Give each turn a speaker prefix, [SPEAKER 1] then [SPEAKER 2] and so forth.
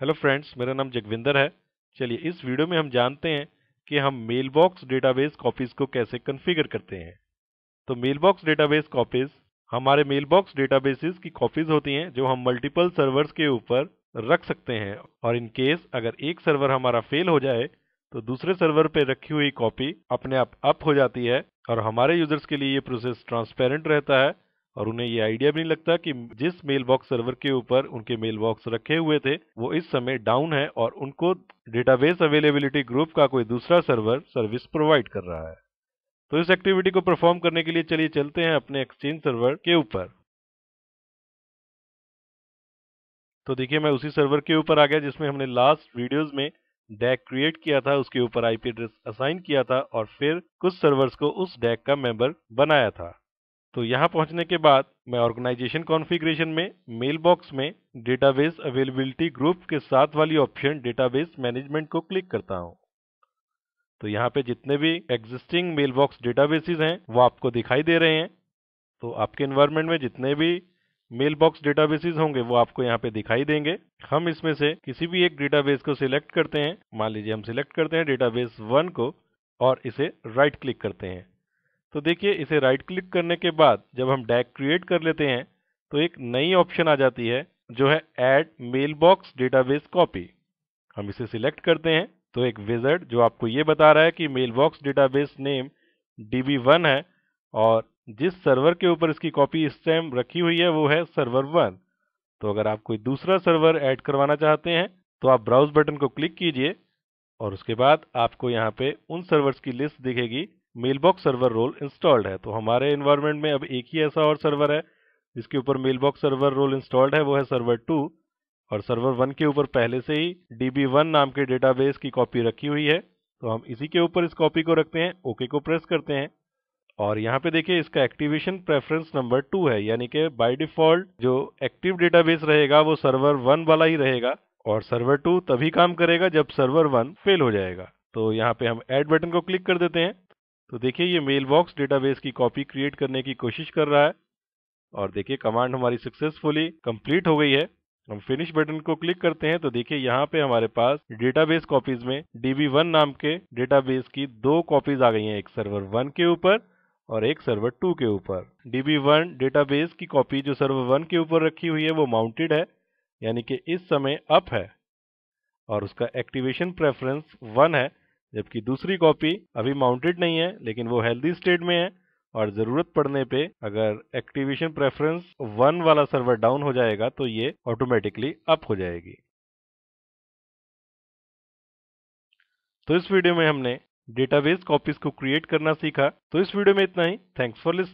[SPEAKER 1] hello friends मेरा नाम जगविंदर है चलिए इस वीडियो में हम जानते हैं कि हम मेलबॉक्स डेटाबेस कॉपीज को कैसे कन्फिगर करते हैं तो मेलबॉक्स डेटाबेस कॉपीज हमारे मेलबॉक्स बेसिस की कॉपीज होती हैं जो हम मल्टीपल सर्वर्स के ऊपर रख सकते हैं और इन केस अगर एक सर्वर हमारा फेल हो जाए तो दूसरे सर्वर पर रखी हुई कॉपी अपने आप अप हो जाती है और हमारे यूजर्स के लिए ये प्रोसेस ट्रांसपेरेंट रहता है और उन्हें ये आइडिया भी नहीं लगता कि जिस मेल बॉक्स सर्वर के ऊपर उनके मेल बॉक्स रखे हुए थे वो इस समय डाउन है और उनको डेटाबेस अवेलेबिलिटी ग्रुप का कोई दूसरा सर्वर सर्विस प्रोवाइड कर रहा है तो इस एक्टिविटी को परफॉर्म करने के लिए चलिए चलते हैं अपने एक्सचेंज सर्वर के ऊपर तो देखिए मैं उसी सर्वर के ऊपर आ गया जिसमें हमने लास्ट वीडियोस में डैक क्रिएट किया था उसके ऊपर आईपी एड्रेस असाइन किया था और फिर कुछ सर्वर्स को उस डैक का मेंबर बनाया था तो यहाँ पहुँचने के बाद मैं ऑर्गेनाइजेशन कॉन्फ़िगरेशन में मेल बॉक्स में डेटाबेस अवेलेबिलिटी ग्रुप के साथ वाली ऑप्शन डेटाबेस मैनेजमेंट को क्लिक करता हूँ तो यहाँ पे जितने भी एग्जिस्टिंग मेल बॉक्स डेटाबेसिस हैं वो आपको दिखाई दे रहे हैं तो आपके इन्वायरमेंट में जितने भी मेल बॉक्स डेटाबेसिस होंगे वो आपको यहाँ पे दिखाई देंगे हम इसमें से किसी भी एक डेटाबेस को सिलेक्ट करते हैं मान लीजिए हम सिलेक्ट करते हैं डेटाबेस वन को और इसे राइट क्लिक करते हैं तो देखिए इसे राइट क्लिक करने के बाद जब हम डैक क्रिएट कर लेते हैं तो एक नई ऑप्शन आ जाती है जो है add mailbox database copy हम इसे सिलेक्ट करते हैं तो एक विजर्ड जो आपको ये बता रहा है कि mailbox database name D one है और जिस सर्वर के ऊपर इसकी कॉपी इस टाइम रखी हुई है वो है सर्वर वन तो अगर आप कोई दूसरा सर्वर ऐड करवाना चाहते हैं तो आप ब्राउज बटन को क्लिक कीजिए और उसके बाद आपको यहाँ पे उन सर्वर्स की लिस्ट दिखेगी मेलबॉक्स सर्वर रोल इंस्टॉल्ड है तो हमारे इन्वायरमेंट में अब एक ही ऐसा और सर्वर है जिसके ऊपर मेलबॉक्स सर्वर रोल इंस्टॉल्ड है वो है सर्वर टू और सर्वर वन के ऊपर पहले से ही बी वन नाम के डेटाबेस की कॉपी रखी हुई है तो हम इसी के ऊपर इस कॉपी को रखते हैं ओके को प्रेस करते हैं और यहाँ पे देखिए इसका एक्टिवेशन प्रेफरेंस नंबर टू है यानी कि बाय डिफॉल्ट जो एक्टिव डेटाबेस रहेगा वो सर्वर वन वाला ही रहेगा और सर्वर टू तभी काम करेगा जब सर्वर वन फेल हो जाएगा तो यहाँ पे हम ऐड बटन को क्लिक कर देते हैं तो देखिए ये मेल बॉक्स डेटाबेस की कॉपी क्रिएट करने की कोशिश कर रहा है और देखिए कमांड हमारी सक्सेसफुली कंप्लीट हो गई है हम फिनिश बटन को क्लिक करते हैं तो देखिए यहाँ पे हमारे पास डेटाबेस कॉपीज में DB1 नाम के डेटाबेस की दो कॉपीज आ गई हैं एक सर्वर वन के ऊपर और एक सर्वर टू के ऊपर DB1 डेटाबेस की कॉपी जो सर्वर वन के ऊपर रखी हुई है वो माउंटेड है यानी कि इस समय अप है और उसका एक्टिवेशन प्रेफरेंस वन है जबकि दूसरी कॉपी अभी माउंटेड नहीं है लेकिन वो हेल्दी स्टेट में है और जरूरत पड़ने पे अगर एक्टिवेशन प्रेफरेंस वन वाला सर्वर डाउन हो जाएगा तो ये ऑटोमेटिकली अप हो जाएगी तो इस वीडियो में हमने डेटाबेस कॉपीज को क्रिएट करना सीखा तो इस वीडियो में इतना ही थैंक्स फॉर लिसनिंग